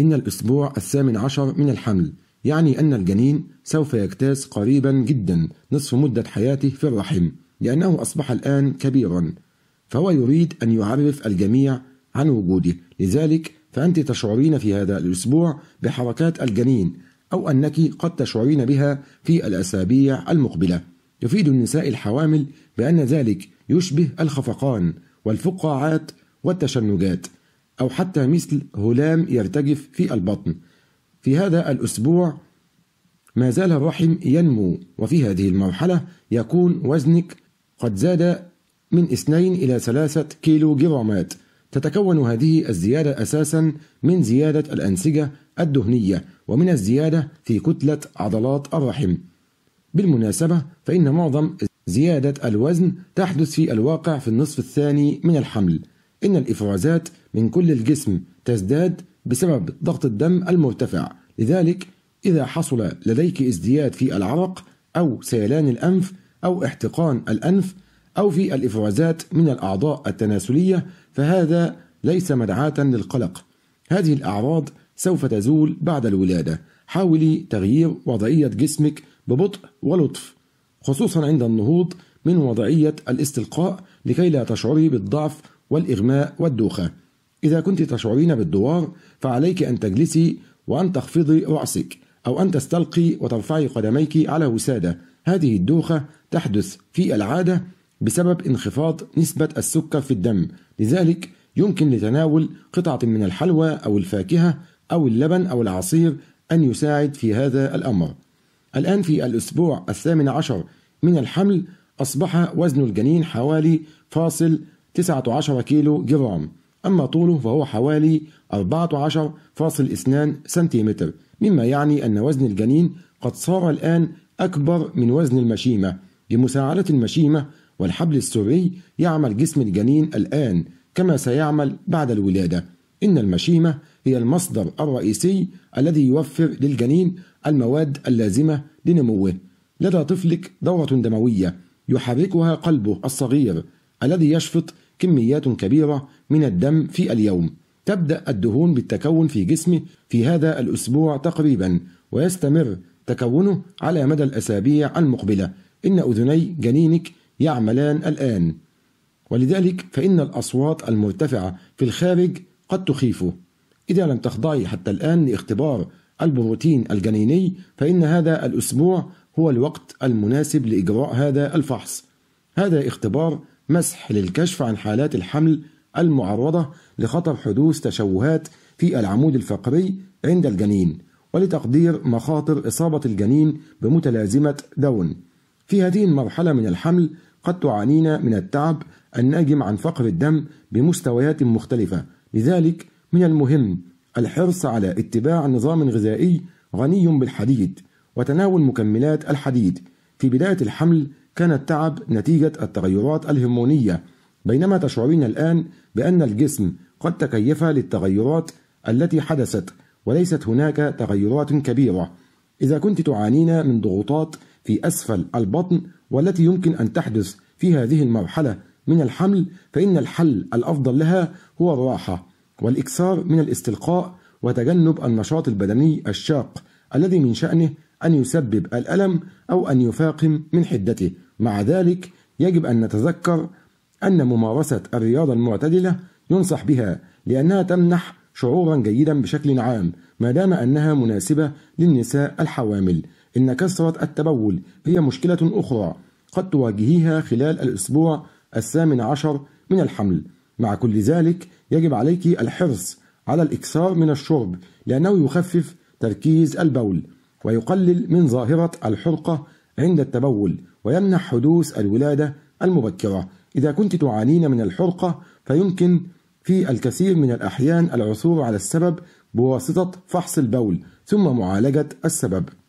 إن الأسبوع الثامن عشر من الحمل يعني أن الجنين سوف يجتاز قريبا جدا نصف مدة حياته في الرحم لأنه أصبح الآن كبيرا فهو يريد أن يعرف الجميع عن وجوده لذلك فأنت تشعرين في هذا الأسبوع بحركات الجنين أو أنك قد تشعرين بها في الأسابيع المقبلة يفيد النساء الحوامل بأن ذلك يشبه الخفقان والفقاعات والتشنجات أو حتى مثل هلام يرتجف في البطن في هذا الأسبوع ما زال الرحم ينمو وفي هذه المرحلة يكون وزنك قد زاد من 2 إلى 3 كيلو جرامات تتكون هذه الزيادة أساسا من زيادة الأنسجة الدهنية ومن الزيادة في كتلة عضلات الرحم بالمناسبة فإن معظم زيادة الوزن تحدث في الواقع في النصف الثاني من الحمل إن الإفرازات من كل الجسم تزداد بسبب ضغط الدم المرتفع لذلك إذا حصل لديك ازدياد في العرق أو سيلان الأنف أو احتقان الأنف أو في الإفرازات من الأعضاء التناسلية فهذا ليس مدعاة للقلق هذه الأعراض سوف تزول بعد الولادة حاولي تغيير وضعية جسمك ببطء ولطف خصوصا عند النهوض من وضعية الاستلقاء لكي لا تشعري بالضعف والإغماء والدوخة إذا كنت تشعرين بالدوار فعليك أن تجلسي وأن تخفضي رأسك أو أن تستلقي وترفعي قدميك على وسادة هذه الدوخة تحدث في العادة بسبب انخفاض نسبة السكر في الدم لذلك يمكن لتناول قطعة من الحلوى أو الفاكهة أو اللبن أو العصير أن يساعد في هذا الأمر الآن في الأسبوع الثامن عشر من الحمل أصبح وزن الجنين حوالي فاصل 19 كيلو جرام أما طوله فهو حوالي 14.2 سنتيمتر مما يعني أن وزن الجنين قد صار الآن أكبر من وزن المشيمة بمساعدة المشيمة والحبل السري يعمل جسم الجنين الآن كما سيعمل بعد الولادة إن المشيمة هي المصدر الرئيسي الذي يوفر للجنين المواد اللازمة لنموه لدى طفلك دورة دموية يحركها قلبه الصغير الذي يشفط كميات كبيرة من الدم في اليوم تبدأ الدهون بالتكون في جسمه في هذا الأسبوع تقريبا ويستمر تكونه على مدى الأسابيع المقبلة إن أذني جنينك يعملان الآن ولذلك فإن الأصوات المرتفعة في الخارج قد تخيفه إذا لم تخضعي حتى الآن لاختبار البروتين الجنيني فإن هذا الأسبوع هو الوقت المناسب لإجراء هذا الفحص هذا اختبار مسح للكشف عن حالات الحمل المعرضة لخطر حدوث تشوهات في العمود الفقري عند الجنين ولتقدير مخاطر إصابة الجنين بمتلازمة داون في هذه المرحلة من الحمل قد تعانينا من التعب الناجم عن فقر الدم بمستويات مختلفة لذلك من المهم الحرص على اتباع نظام غذائي غني بالحديد وتناول مكملات الحديد في بداية الحمل كان التعب نتيجة التغيرات الهرمونية بينما تشعرين الآن بأن الجسم قد تكيف للتغيرات التي حدثت وليست هناك تغيرات كبيرة إذا كنت تعانين من ضغوطات في أسفل البطن والتي يمكن أن تحدث في هذه المرحلة من الحمل فإن الحل الأفضل لها هو الراحة والإكثار من الاستلقاء وتجنب النشاط البدني الشاق الذي من شأنه أن يسبب الألم أو أن يفاقم من حدته مع ذلك يجب أن نتذكر أن ممارسة الرياضة المعتدلة ينصح بها لأنها تمنح شعورا جيدا بشكل عام ما دام أنها مناسبة للنساء الحوامل إن كثرة التبول هي مشكلة أخرى قد تواجهيها خلال الأسبوع الثامن عشر من الحمل مع كل ذلك يجب عليك الحرص على الإكثار من الشرب لأنه يخفف تركيز البول ويقلل من ظاهرة الحرقة عند التبول ويمنع حدوث الولادة المبكرة إذا كنت تعانين من الحرقة فيمكن في الكثير من الأحيان العثور على السبب بواسطة فحص البول ثم معالجة السبب